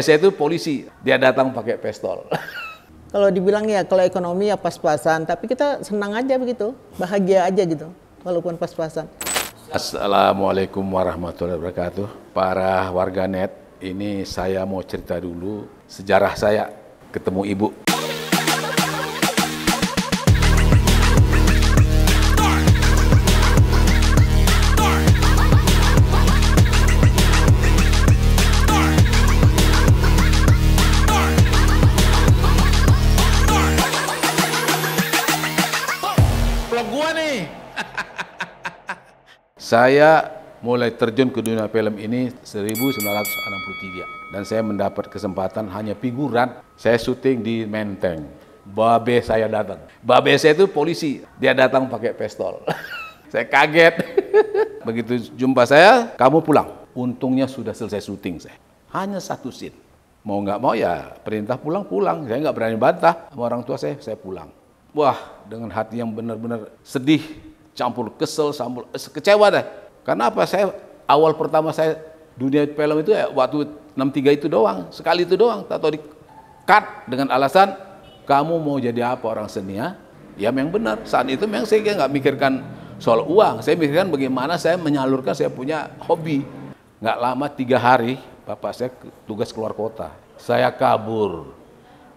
saya itu polisi, dia datang pakai pistol. Kalau dibilang ya kalau ekonomi ya pas-pasan, tapi kita senang aja begitu, bahagia aja gitu, walaupun pas-pasan. Assalamualaikum warahmatullahi wabarakatuh. Para warganet, ini saya mau cerita dulu sejarah saya ketemu ibu. Saya mulai terjun ke dunia film ini 1963 dan saya mendapat kesempatan hanya figuran. Saya syuting di Menteng. Babe saya datang. Babe saya itu polisi. Dia datang pakai pistol. saya kaget. Begitu jumpa saya, kamu pulang. Untungnya sudah selesai syuting saya. Hanya satu scene. Mau nggak mau ya perintah pulang pulang. Saya nggak berani bantah sama orang tua saya. Saya pulang. Wah dengan hati yang benar-benar sedih campur kesel, campur kecewa deh. Karena apa? Saya awal pertama saya dunia film itu ya waktu 63 itu doang, sekali itu doang, Tato di cut dengan alasan kamu mau jadi apa orang seni ya? Ya memang benar. Saat itu memang saya nggak mikirkan soal uang, saya mikirkan bagaimana saya menyalurkan saya punya hobi. Nggak lama tiga hari bapak saya tugas keluar kota, saya kabur,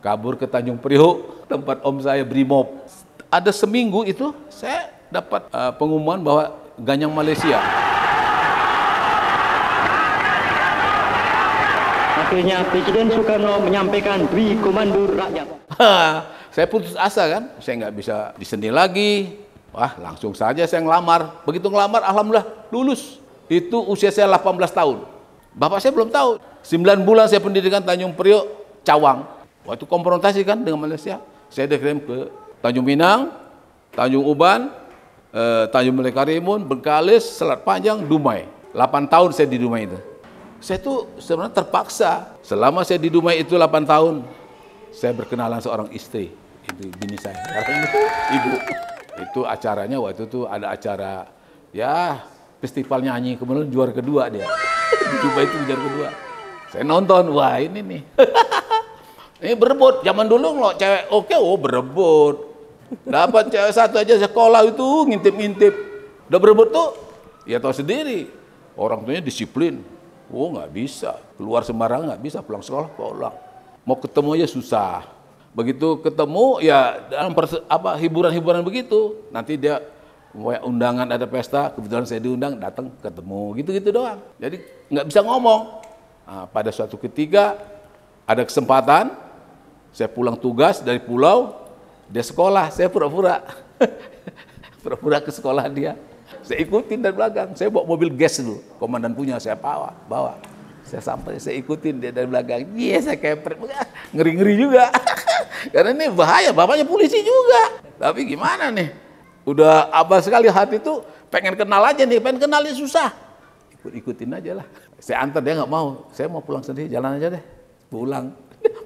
kabur ke Tanjung Priok tempat om saya Brimob. Ada seminggu itu saya dapat uh, pengumuman bahwa ganyang Malaysia. Akhirnya Presiden Soekarno menyampaikan Dwi komando rakyat. saya putus asa kan, saya nggak bisa disendi lagi. Wah, langsung saja saya ngelamar. Begitu ngelamar, alhamdulillah lulus. Itu usia saya 18 tahun. Bapak saya belum tahu. 9 bulan saya pendidikan Tanjung Priok, Cawang. Waktu konfrontasi kan dengan Malaysia, saya dikirim ke Tanjung Pinang, Tanjung Uban, eh, Tanjung Balai Karimun, Bengkalis, Selat Panjang, Dumai. 8 tahun saya di Dumai itu. Saya tuh sebenarnya terpaksa. Selama saya di Dumai itu 8 tahun, saya berkenalan seorang istri. Itu bini saya, ibu. Itu acaranya waktu itu ada acara, ya festival nyanyi. Kemudian juara kedua dia. Di Dumai itu juara kedua. Saya nonton, wah ini nih. ini berebut. Zaman dulu loh cewek oke, okay, oh berebut Dapat cewek satu aja sekolah itu ngintip-ngintip. Udah berebut tuh, ya tahu sendiri. Orang tuanya disiplin. Oh nggak bisa, keluar sembarangan nggak bisa, pulang sekolah pulang. Mau ketemu aja susah. Begitu ketemu ya dalam apa hiburan-hiburan begitu. Nanti dia mau undangan ada pesta, kebetulan saya diundang, datang ketemu, gitu-gitu doang. Jadi nggak bisa ngomong. Nah, pada suatu ketiga ada kesempatan, saya pulang tugas dari pulau, dia sekolah, saya pura-pura. pura-pura ke sekolah dia. Saya ikutin dari belakang. Saya bawa mobil gas dulu. Komandan punya saya bawa, bawa. Saya sampai, saya ikutin dia dari belakang. Iya, yes, saya kepret. Ngeri-ngeri juga. Karena ini bahaya, bapaknya polisi juga. Tapi gimana nih? Udah abah sekali hati tuh pengen kenal aja nih, pengen kenalnya susah. Ikut-ikutin aja lah. Saya antar dia nggak mau. Saya mau pulang sendiri, jalan aja deh. Pulang.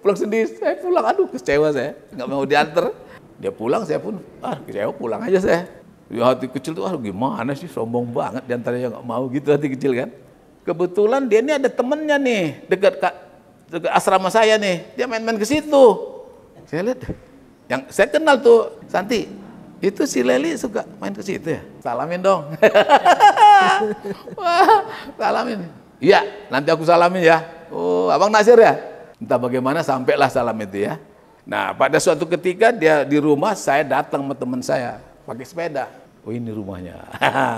Pulang sendiri, saya pulang. Aduh, kecewa saya. Nggak mau diantar. Dia pulang, saya pun, ah, saya pulang aja saya. Ya, hati kecil tuh, ah, gimana sih, sombong banget diantara yang nggak mau gitu hati kecil kan. Kebetulan dia ini ada temennya nih, dekat, kak dekat asrama saya nih, dia main-main ke situ. Saya lihat, yang saya kenal tuh, Santi, itu si Leli suka main ke situ ya? Salamin dong. Wah, salamin. Iya, nanti aku salamin ya. Oh, Abang Nasir ya? Entah bagaimana sampailah salam itu ya. Nah, pada suatu ketika dia di rumah, saya datang sama teman saya pakai sepeda. Oh ini rumahnya.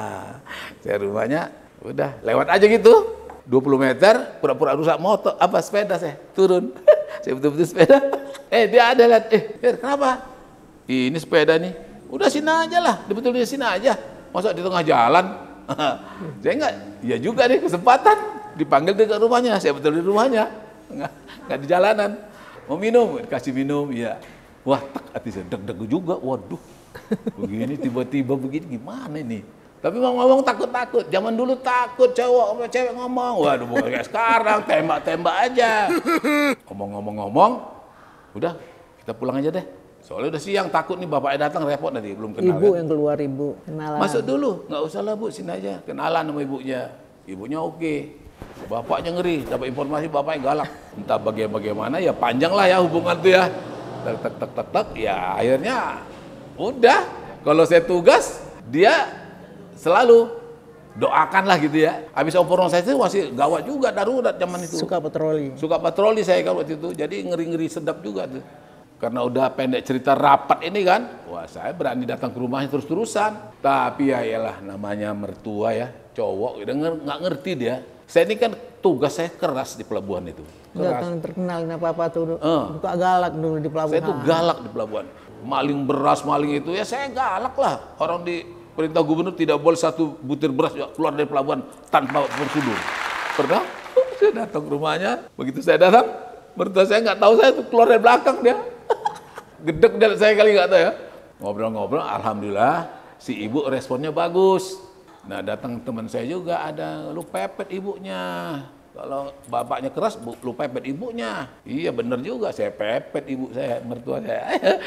saya rumahnya, udah lewat aja gitu. 20 meter, pura-pura rusak motor, apa sepeda saya, turun. saya betul-betul sepeda. eh dia ada lihat, eh kenapa? Ini sepeda nih. Udah sini aja lah, betul-betul sini aja. masuk di tengah jalan? saya enggak, ya juga nih kesempatan. Dipanggil dekat ke rumahnya, saya betul di rumahnya. Enggak, enggak di jalanan mau minum kasih minum ya wah tak hati saya deg-deg juga waduh begini tiba-tiba begini gimana ini tapi mau ngomong takut-takut. Zaman dulu takut cowok sama cewek ngomong. Waduh, bukan kayak sekarang tembak-tembak aja. Ngomong-ngomong-ngomong, udah kita pulang aja deh. Soalnya udah siang takut nih bapaknya datang repot nanti belum kenal. Ibu kan? yang keluar ibu kenalan. Masuk dulu, nggak usah lah bu, sini aja kenalan sama ibunya. Ibunya oke. Bapaknya ngeri, dapat informasi bapaknya galak. Entah bagaimana ya panjang lah ya hubungan tuh ya. Tek tek tek tek tek ya akhirnya udah kalau saya tugas dia selalu doakanlah gitu ya. Habis opor saya sih masih gawat juga darurat zaman itu. Suka patroli. Suka patroli saya kalau waktu itu. Jadi ngeri-ngeri sedap juga tuh. Karena udah pendek cerita rapat ini kan. Wah saya berani datang ke rumahnya terus-terusan. Tapi ya iyalah namanya mertua ya. Cowok nggak ngerti dia. Saya ini kan tugas saya keras di pelabuhan itu. Keras. Jangan terkenal apa-apa tuh. Uh. Eh. Buka galak dulu di pelabuhan. Saya itu galak di pelabuhan. Maling beras, maling itu. Ya saya galak lah. Orang di perintah gubernur tidak boleh satu butir beras keluar dari pelabuhan tanpa bersudur. Pernah saya datang ke rumahnya. Begitu saya datang, mertua saya nggak tahu saya itu keluar dari belakang dia. Gedek dari saya kali nggak tahu ya. Ngobrol-ngobrol, Alhamdulillah si ibu responnya bagus Nah datang teman saya juga ada lu pepet ibunya. Kalau bapaknya keras, lu pepet ibunya. Iya bener juga, saya pepet ibu saya, mertua saya.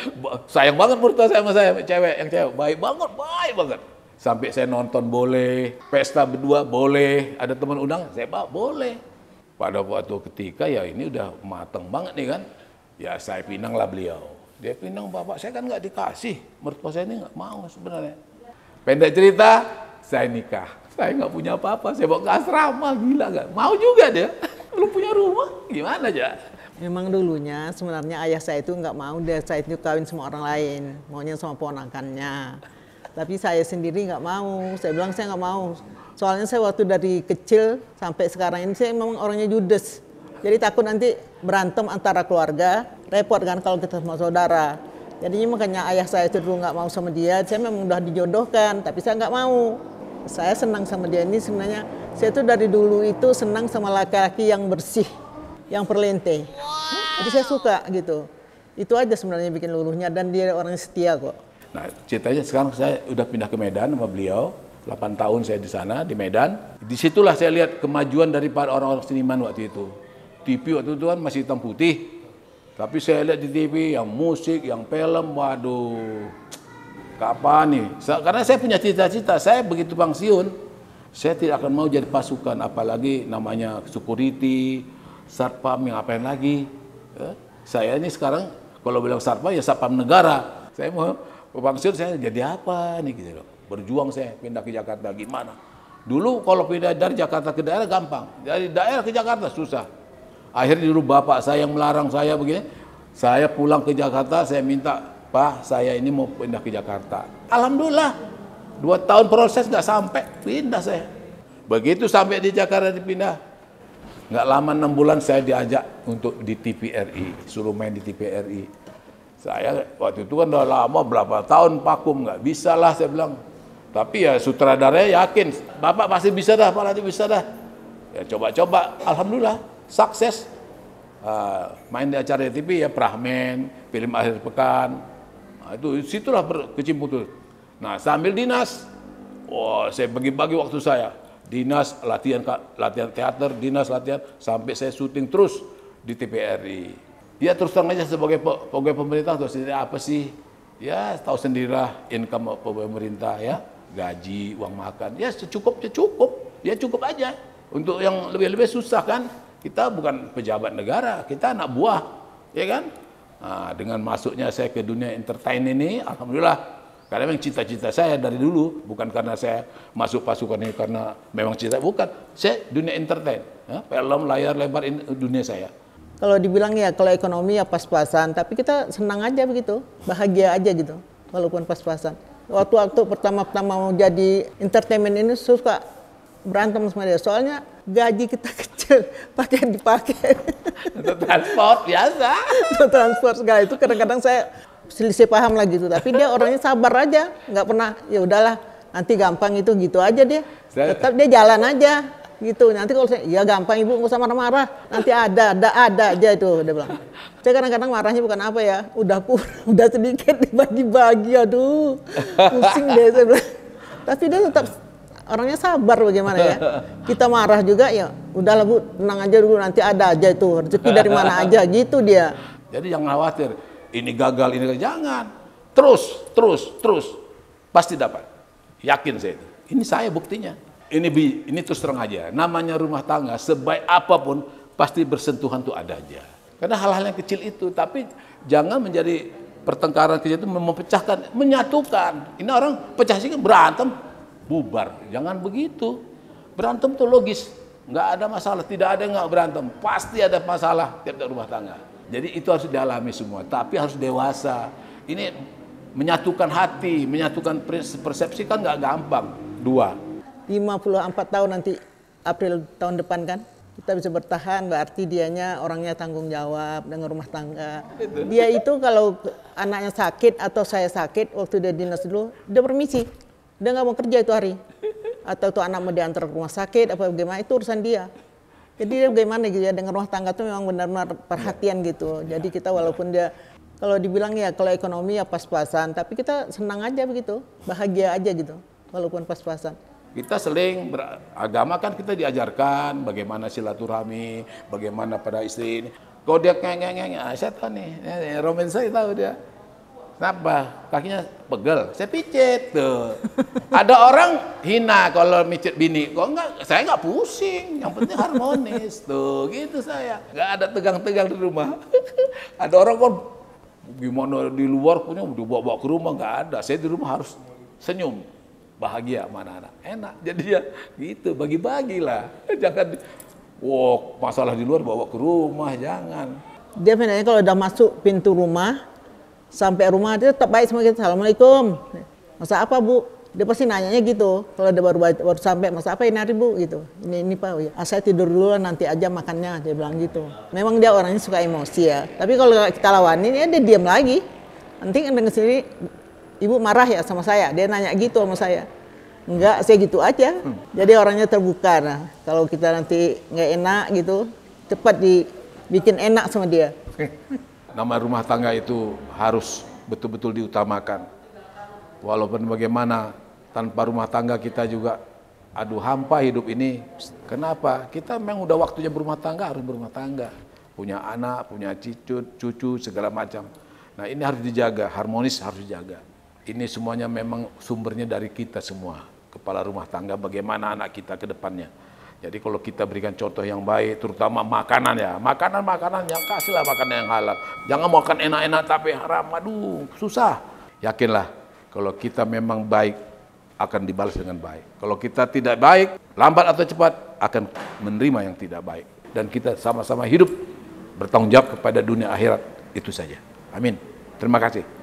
Sayang banget mertua saya sama saya, cewek yang cewek. Baik banget, baik banget. Sampai saya nonton boleh, pesta berdua boleh, ada teman undang, saya bawa boleh. Pada waktu ketika ya ini udah mateng banget nih kan. Ya saya pinang lah beliau. Dia pinang bapak saya kan nggak dikasih. Mertua saya ini nggak mau sebenarnya. Pendek cerita, saya nikah. Saya nggak punya apa-apa, saya bawa ke asrama, gila nggak? Mau juga dia, belum punya rumah, gimana aja? Memang dulunya sebenarnya ayah saya itu nggak mau deh saya itu kawin sama orang lain, maunya sama ponakannya. Tapi saya sendiri nggak mau, saya bilang saya nggak mau. Soalnya saya waktu dari kecil sampai sekarang ini saya memang orangnya judes. Jadi takut nanti berantem antara keluarga, repot kan kalau kita sama saudara. Jadinya makanya ayah saya itu dulu nggak mau sama dia, saya memang udah dijodohkan, tapi saya nggak mau saya senang sama dia ini sebenarnya saya tuh dari dulu itu senang sama laki-laki yang bersih, yang perlente. Wow. Jadi saya suka gitu. Itu aja sebenarnya bikin luluhnya dan dia orang setia kok. Nah, ceritanya sekarang saya udah pindah ke Medan sama beliau. 8 tahun saya di sana di Medan. Disitulah saya lihat kemajuan dari para orang-orang seniman waktu itu. TV waktu itu kan masih hitam putih. Tapi saya lihat di TV yang musik, yang film, waduh kapan nih? Karena saya punya cita-cita, saya begitu pensiun, saya tidak akan mau jadi pasukan, apalagi namanya security, satpam, yang apain lagi. Eh, Saya ini sekarang kalau bilang satpam ya satpam negara. Saya mau pensiun oh, saya jadi apa nih gitu loh. Berjuang saya pindah ke Jakarta gimana? Dulu kalau pindah dari Jakarta ke daerah gampang, dari daerah ke Jakarta susah. Akhirnya dulu bapak saya yang melarang saya begini, saya pulang ke Jakarta, saya minta Pak, saya ini mau pindah ke Jakarta. Alhamdulillah, dua tahun proses nggak sampai, pindah saya. Begitu sampai di Jakarta dipindah, nggak lama enam bulan saya diajak untuk di TPRI, suruh main di TPRI. Saya waktu itu kan udah lama berapa tahun pakum nggak bisa lah saya bilang. Tapi ya sutradaranya yakin, bapak pasti bisa dah, pak nanti bisa dah. Ya coba-coba, alhamdulillah sukses. Uh, main di acara TV ya Prahmen, film akhir pekan, Ah, itu situlah berkecimpung. tuh. Nah, sambil dinas, wah, saya bagi-bagi waktu saya. Dinas latihan latihan teater, dinas latihan sampai saya syuting terus di TPRI. Ya terus terang aja sebagai pegawai pemerintah terus apa sih? Ya tahu sendirilah income pemerintah ya, gaji, uang makan. Ya secukupnya cukup. Ya cukup aja. Untuk yang lebih-lebih susah kan. Kita bukan pejabat negara, kita anak buah, ya kan? Nah, dengan masuknya saya ke dunia entertain ini, alhamdulillah karena memang cita-cita saya dari dulu, bukan karena saya masuk pasukan ini karena memang cita, bukan. Saya dunia entertain, ya, film, layar, lebar, ini dunia saya. Kalau dibilang ya, kalau ekonomi ya pas-pasan, tapi kita senang aja begitu, bahagia aja gitu, walaupun pas-pasan. Waktu-waktu pertama-pertama mau jadi entertainment ini suka berantem sama dia. Soalnya gaji kita kecil, pakai dipakai. Untuk transport biasa. Untuk transport segala itu kadang-kadang saya selisih paham lagi tuh. Tapi dia orangnya sabar aja, nggak pernah ya udahlah nanti gampang itu gitu aja dia. Tetap dia jalan aja gitu. Nanti kalau saya ya gampang ibu nggak usah marah-marah. Nanti ada, ada, ada aja itu dia bilang. Saya kadang-kadang marahnya bukan apa ya, udah pur, udah sedikit dibagi-bagi, aduh pusing deh saya bilang. Tapi dia tetap orangnya sabar bagaimana ya. Kita marah juga ya udahlah Bu, tenang aja dulu nanti ada aja itu rezeki dari mana aja gitu dia. Jadi jangan khawatir, ini gagal, ini jangan. Terus, terus, terus. Pasti dapat. Yakin saya itu. Ini saya buktinya. Ini bi, ini terus terang aja. Namanya rumah tangga sebaik apapun pasti bersentuhan tuh ada aja. Karena hal-hal yang kecil itu, tapi jangan menjadi pertengkaran kecil itu memecahkan, menyatukan. Ini orang pecah sih berantem, bubar. Jangan begitu. Berantem itu logis, nggak ada masalah, tidak ada nggak berantem, pasti ada masalah tiap tiap rumah tangga. Jadi itu harus dialami semua, tapi harus dewasa. Ini menyatukan hati, menyatukan persepsi kan nggak gampang. Dua. 54 tahun nanti April tahun depan kan? kita bisa bertahan berarti dianya orangnya tanggung jawab dengan rumah tangga. Dia itu kalau anaknya sakit atau saya sakit waktu dia dinas dulu, dia permisi. Dia nggak mau kerja itu hari. Atau itu anak mau diantar ke rumah sakit, apa bagaimana, itu urusan dia. Jadi dia bagaimana gitu ya, dengan rumah tangga itu memang benar-benar perhatian iya. gitu. Iya. Jadi kita iya. walaupun dia, kalau dibilang ya kalau ekonomi ya pas-pasan, tapi kita senang aja begitu, bahagia aja gitu, walaupun pas-pasan kita seling beragama kan kita diajarkan bagaimana silaturahmi, bagaimana pada istri ini. Kalau dia ngengeng, -ngeng, ah, tahu nih, eh, romansa saya tahu dia. Kenapa? Kakinya pegel. Saya picit tuh. Ada orang hina kalau micet bini. Kok enggak? Saya enggak pusing. Yang penting harmonis tuh. Gitu saya. Enggak ada tegang-tegang di rumah. ada orang kok kan, gimana di luar punya dibawa-bawa ke rumah enggak ada. Saya di rumah harus senyum bahagia mana anak Enak jadi ya gitu bagi-bagilah. Jangan wow, masalah di luar bawa ke rumah jangan. Dia kalau udah masuk pintu rumah sampai rumah dia tetap baik semua kita gitu. assalamualaikum masa apa bu dia pasti nanyanya gitu kalau dia baru baru sampai masa apa ini hari bu gitu ini ini pak ya ah, saya tidur dulu nanti aja makannya dia bilang gitu memang dia orangnya suka emosi ya tapi kalau kita lawanin ya dia diam lagi nanti dengan sendiri ibu marah ya sama saya dia nanya gitu sama saya enggak saya gitu aja hmm. jadi orangnya terbuka nah kalau kita nanti nggak enak gitu cepat dibikin enak sama dia nama rumah tangga itu harus betul-betul diutamakan. Walaupun bagaimana tanpa rumah tangga kita juga aduh hampa hidup ini. Kenapa? Kita memang udah waktunya berumah tangga harus berumah tangga. Punya anak, punya cucu, cucu segala macam. Nah ini harus dijaga, harmonis harus dijaga. Ini semuanya memang sumbernya dari kita semua. Kepala rumah tangga bagaimana anak kita ke depannya. Jadi kalau kita berikan contoh yang baik, terutama makanan ya, makanan-makanan yang kasihlah makanan yang halal. Jangan makan enak-enak tapi haram, aduh susah. Yakinlah, kalau kita memang baik, akan dibalas dengan baik. Kalau kita tidak baik, lambat atau cepat akan menerima yang tidak baik. Dan kita sama-sama hidup bertanggung jawab kepada dunia akhirat. Itu saja. Amin. Terima kasih.